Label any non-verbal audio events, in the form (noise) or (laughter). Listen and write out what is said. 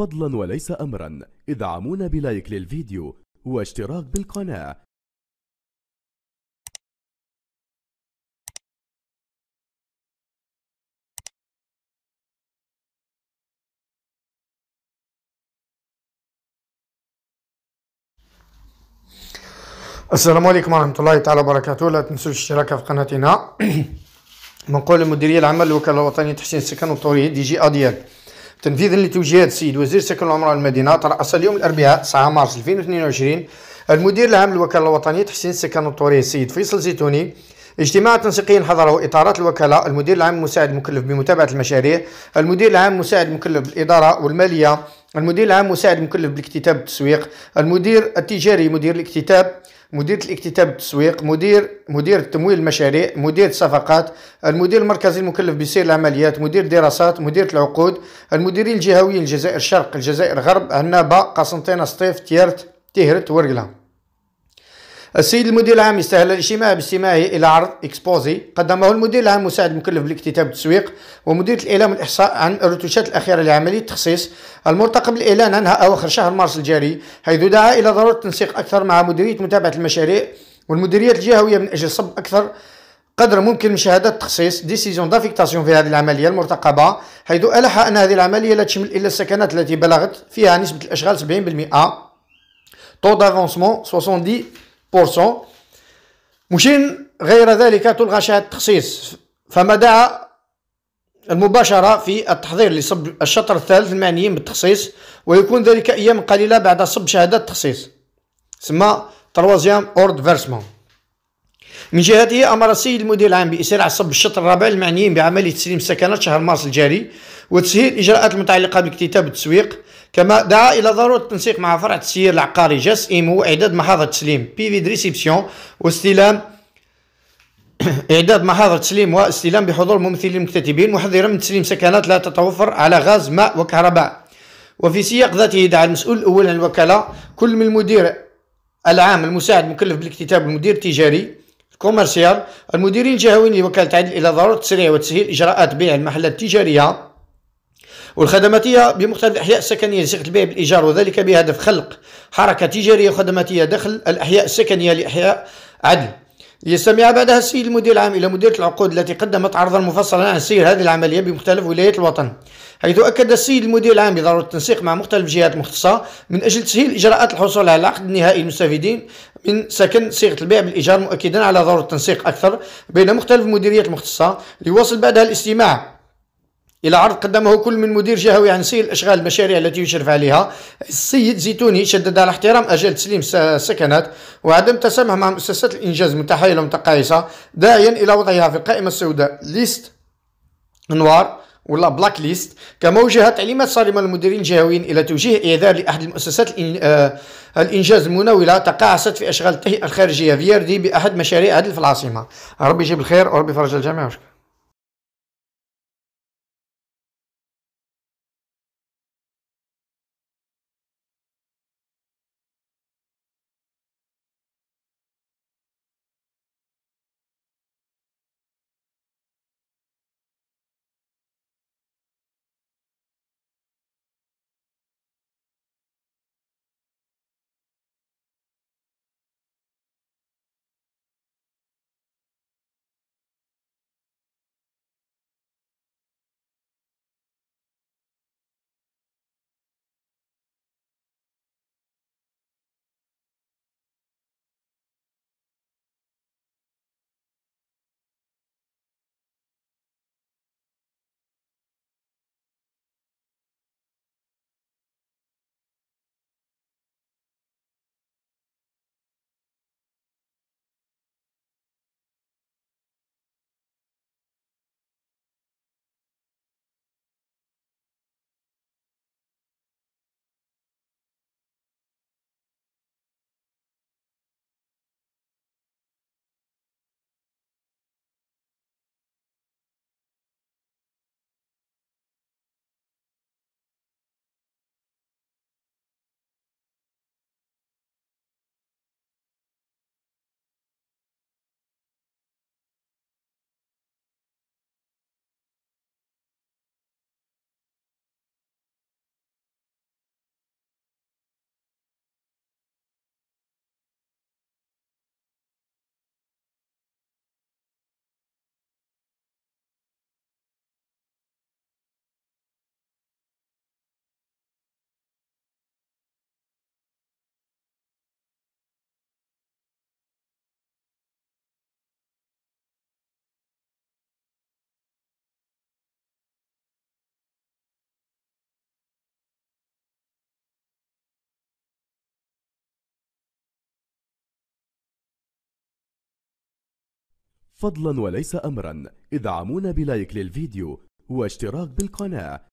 فضلا وليس أمرا ادعمونا بلايك للفيديو واشتراك بالقناة السلام عليكم ورحمة الله تعالى وبركاته لا تنسوا الاشتراك في قناتنا (coughs) منقول المديرية العامة للوكالة الوطنية لتحسين السكن والتوريد دي جي أديال تنفيذا لتوجيهات السيد وزير السكن والعمران المدينه تراس اليوم الاربعاء 9 مارس 2022 المدير العام للوكاله الوطنيه تحسين السكن والطوريه السيد فيصل زيتوني اجتماع تنسيقي حضره اطارات الوكاله المدير العام المساعد المكلف بمتابعه المشاريع المدير العام المساعد المكلف بالاداره والماليه المدير العام المساعد المكلف بالاكتتاب والتسويق المدير التجاري مدير الاكتتاب مديرة الاكتتاب التسويق مدير مدير تمويل المشاريع مدير الصفقات المدير المركزي المكلف بسير العمليات مدير الدراسات مدير العقود المديرين الجهويين الجزائر الشرق الجزائر الغرب عنابه قسنطينة سطيف تيارت تهرت ورقلان السيد المدير العام استهل الاجتماع باستماع الى عرض اكسبوزي قدمه المدير العام مساعد مكلف بالاكتتاب والتسويق ومدير الاعلام والاحصاء عن الرتوشات الاخيره لعمليه التخصيص المرتقب الاعلان عنها اواخر شهر مارس الجاري حيث دعا الى ضروره التنسيق اكثر مع مديريه متابعه المشاريع والمديريات الجهويه من اجل صب اكثر قدر ممكن من شهادات التخصيص ديسيزيون دافيكتاسيون في هذه العمليه المرتقبه حيث الح ان هذه العمليه لا تشمل الا السكنات التي بلغت فيها نسبه الاشغال 70% طو دافونسمون 70 مشين غير ذلك تلغى شهادة التخصيص فما دعا المباشرة في التحضير لصب الشطر الثالث المعنيين بالتخصيص ويكون ذلك أيام قليلة بعد صب شهادة التخصيص ثم تروازيام أورد فيرسمون من جهته أمر السيد المدير العام بإسراع صب الشطر الرابع المعنيين بعملية تسليم السكنات شهر مارس الجاري وتسهيل الإجراءات المتعلقة باكتتاب التسويق كما دعا إلى ضرورة التنسيق مع فرع التسيير العقاري جاس إيمو (coughs) إعداد محاضر تسليم بي في ريسبسيون واستلام إعداد محاضر تسليم واستلام بحضور ممثلين المكتتبين محذرا من تسليم سكنات لا تتوفر على غاز ماء وكهرباء وفي سياق ذاته دعا المسؤول الأول عن الوكالة كل من المدير العام المساعد مكلف بالاكتتاب المدير التجاري كوميرسيال المديرين الجهويين لوكالة عدل إلى ضرورة تسريع وتسهيل إجراءات بيع المحلات التجارية والخدماتية بمختلف الأحياء السكنية لصيغة البيع بالإيجار وذلك بهدف خلق حركة تجارية وخدماتية داخل الأحياء السكنية لإحياء عدل. يستمع بعدها السيد المدير العام إلى مديرة العقود التي قدمت عرضا مفصلا عن سير هذه العملية بمختلف ولايات الوطن حيث أكد السيد المدير العام بضرورة التنسيق مع مختلف الجهات المختصة من أجل تسهيل إجراءات الحصول على العقد النهائي للمستفيدين من سكن صيغة البيع بالإيجار مؤكدا على ضرورة التنسيق أكثر بين مختلف المديريات المختصة ليواصل بعدها الاستماع إلى عرض قدمه كل من مدير جهوي عن سير إشغال المشاريع التي يشرف عليها السيد زيتوني شدد على احترام أجل تسليم السكنات وعدم تسامح مع مؤسسات الإنجاز المتحايلة المتقايصه داعيا إلى وضعها في القائمة السوداء ليست أنوار ولا بلاك ليست كما وجه تعليمات صارمة للمديرين الجهويين إلى توجيه إعذار لأحد المؤسسات آه، الإنجاز المناولة تقاعست في أشغال التهيئة الخارجية فيردي بأحد مشاريع عدل في العاصمة ربي يجيب الخير وربي يفرج الجميع وشكرا فضلا وليس امرا ادعمونا بلايك للفيديو واشتراك بالقناة